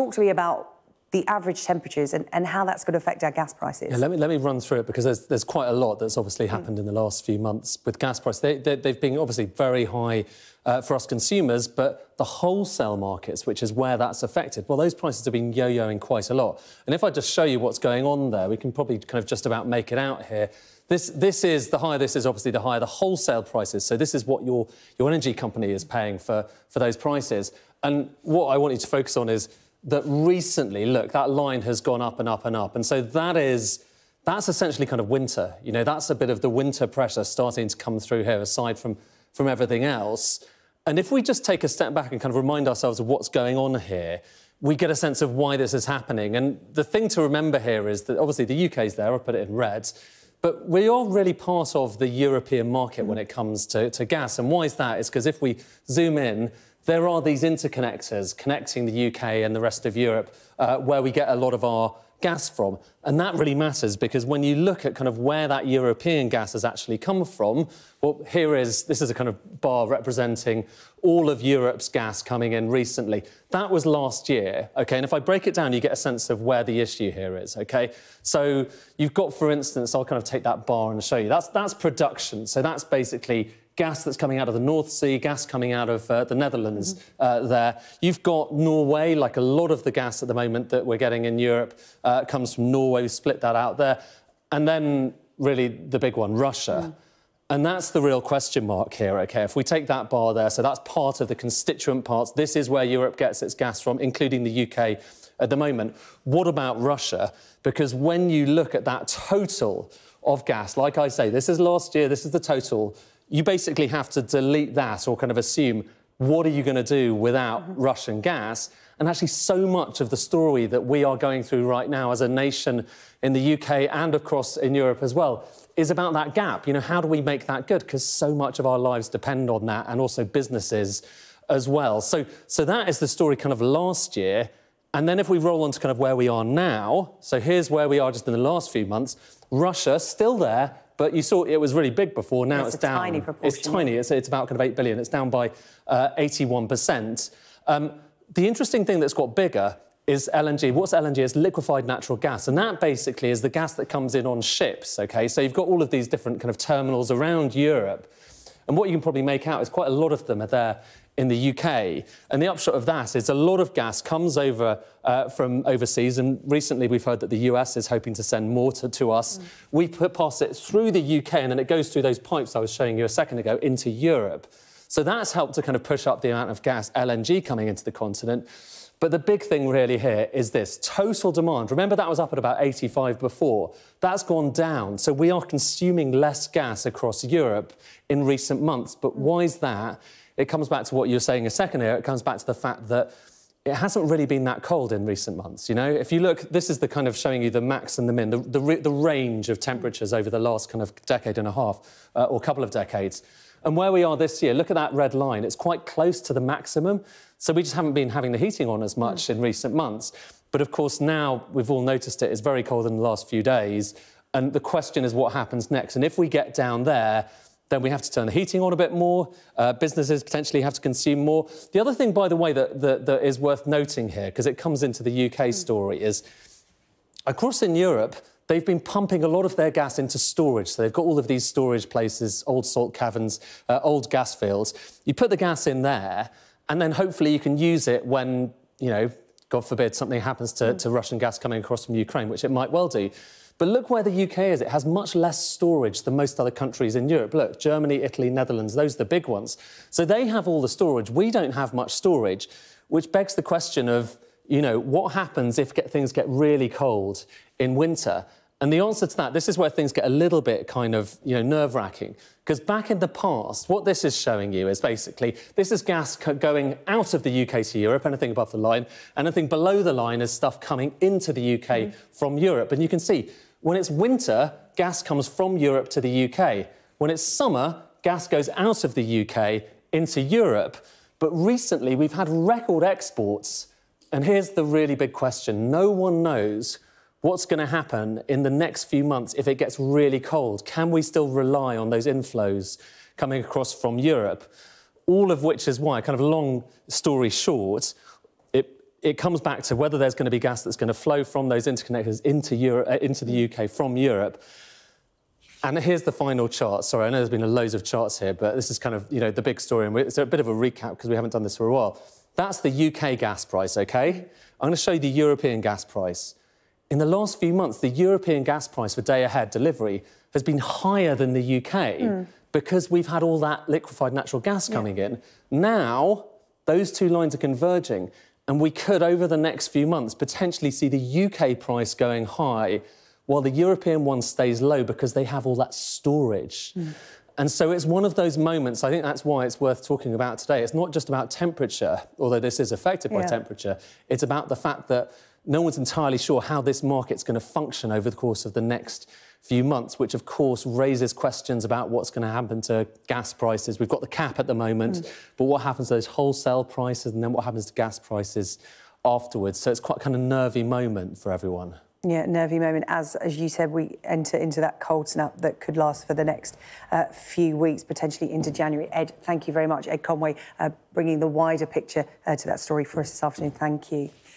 talk to me about the average temperatures and, and how that's going to affect our gas prices. Yeah, let me let me run through it because there's there's quite a lot that's obviously hmm. happened mm. in the last few months with gas prices. They, they, have been obviously very high uh, for us consumers, but the wholesale markets, which is where that's affected, well, those prices have been yo-yoing quite a lot. And if I just show you what's going on there, we can probably kind of just about make it out here. This, this is the higher. This is obviously the higher the wholesale prices. So this is what your your energy company is paying for for those prices. And what I want you to focus on is that recently, look, that line has gone up and up and up. And so that is, that's essentially kind of winter. You know, that's a bit of the winter pressure starting to come through here, aside from, from everything else. And if we just take a step back and kind of remind ourselves of what's going on here, we get a sense of why this is happening. And the thing to remember here is that obviously the UK's there, I'll put it in red, but we are really part of the European market when it comes to, to gas. And why is that? Is because if we zoom in, there are these interconnectors connecting the UK and the rest of Europe uh, where we get a lot of our gas from. And that really matters because when you look at kind of where that European gas has actually come from, well, here is this is a kind of bar representing all of Europe's gas coming in recently. That was last year, okay? And if I break it down, you get a sense of where the issue here is, okay? So you've got, for instance, I'll kind of take that bar and show you. That's, that's production. So that's basically gas that's coming out of the North Sea, gas coming out of uh, the Netherlands mm -hmm. uh, there. You've got Norway, like a lot of the gas at the moment that we're getting in Europe uh, comes from Norway. We split that out there. And then, really, the big one, Russia. Mm -hmm. And that's the real question mark here, OK? If we take that bar there, so that's part of the constituent parts. This is where Europe gets its gas from, including the UK at the moment. What about Russia? Because when you look at that total of gas, like I say, this is last year, this is the total you basically have to delete that or kind of assume what are you going to do without mm-hmm. Russian gas? And actually, so much of the story that we are going through right now as a nation in the UK and across in Europe as well is about that gap. You know, how do we make that good? Because so much of our lives depend on that and also businesses as well. So, so that is the story kind of last year. And then if we roll on to kind of where we are now, so here's where we are just in the last few months Russia still there, but you saw it was really big before. Now it's, it's down. Tiny proportion. It's tiny. It's, it's about kind of eight billion. It's down by uh, 81 uh, percent. Um, the interesting thing that's got bigger is LNG. What's LNG? Is liquefied natural gas, and that basically is the gas that comes in on ships. Okay, so you've got all of these different kind of terminals around Europe. And what you can probably make out is quite a lot of them are there in the UK. And the upshot of that is a lot of gas comes over uh, from overseas. And recently we've heard that the US is hoping to send more to, to us. Mm. We put, pass it through the UK and then it goes through those pipes I was showing you a second ago into Europe. So that's helped to kind of push up the amount of gas, LNG, coming into the continent. But the big thing really here is this total demand. Remember, that was up at about 85 before. That's gone down. So we are consuming less gas across Europe in recent months. But mm. why is that? it comes back to what you were saying a second here. It comes back to the fact that it hasn't really been that cold in recent months. You know, if you look, this is the kind of showing you the max and the min, the, the, the range of temperatures over the last kind of decade and a half uh, or couple of decades. And where we are this year, look at that red line. It's quite close to the maximum. So we just haven't been having the heating on as much mm. in recent months. But of course, now we've all noticed it. It's very cold in the last few days. And the question is what happens next. And if we get down there, then we have to turn the heating on a bit more. Uh, businesses potentially have to consume more. The other thing, by the way, that, that, that is worth noting here, because it comes into the UK mm. story, is across in Europe, they've been pumping a lot of their gas into storage. So they've got all of these storage places, old salt caverns, uh, old gas fields. You put the gas in there, and then hopefully you can use it when, you know, God forbid, something happens to, mm. to Russian gas coming across from Ukraine, which it might well do. But look where the UK is. It has much less storage than most other countries in Europe. Look, Germany, Italy, Netherlands, those are the big ones. So they have all the storage. We don't have much storage, which begs the question of, you know, what happens if get, things get really cold in winter? And the answer to that, this is where things get a little bit kind of, you know, nerve-wracking. Because back in the past, what this is showing you is basically, this is gas going out of the UK to Europe, anything above the line. Anything below the line is stuff coming into the UK mm. Mm-hmm. from Europe. And you can see when it's winter, gas comes from Europe to the UK. When it's summer, gas goes out of the UK into Europe. But recently, we've had record exports. And here's the really big question no one knows what's going to happen in the next few months if it gets really cold. Can we still rely on those inflows coming across from Europe? All of which is why, kind of long story short, it comes back to whether there's going to be gas that's going to flow from those interconnectors into, Europe, uh, into the UK from Europe. And here's the final chart. Sorry, I know there's been loads of charts here, but this is kind of, you know, the big story. And it's a bit of a recap because we haven't done this for a while. That's the UK gas price, OK? I'm going to show you the European gas price. In the last few months, the European gas price for day-ahead delivery has been higher than the UK mm. because we've had all that liquefied natural gas coming yeah. in. Now, those two lines are converging. And we could, over the next few months, potentially see the UK price going high while the European one stays low because they have all that storage. Mm. And so it's one of those moments, I think that's why it's worth talking about today. It's not just about temperature, although this is affected yeah. by temperature, it's about the fact that no one's entirely sure how this market's going to function over the course of the next few months, which of course raises questions about what's going to happen to gas prices. We've got the cap at the moment, mm. but what happens to those wholesale prices and then what happens to gas prices afterwards? So it's quite a kind of nervy moment for everyone. Yeah, nervy moment. As as you said, we enter into that cold snap that could last for the next uh, few weeks, potentially into January. Ed, thank you very much. Ed Conway, uh, bringing the wider picture uh, to that story for us this afternoon. Thank you.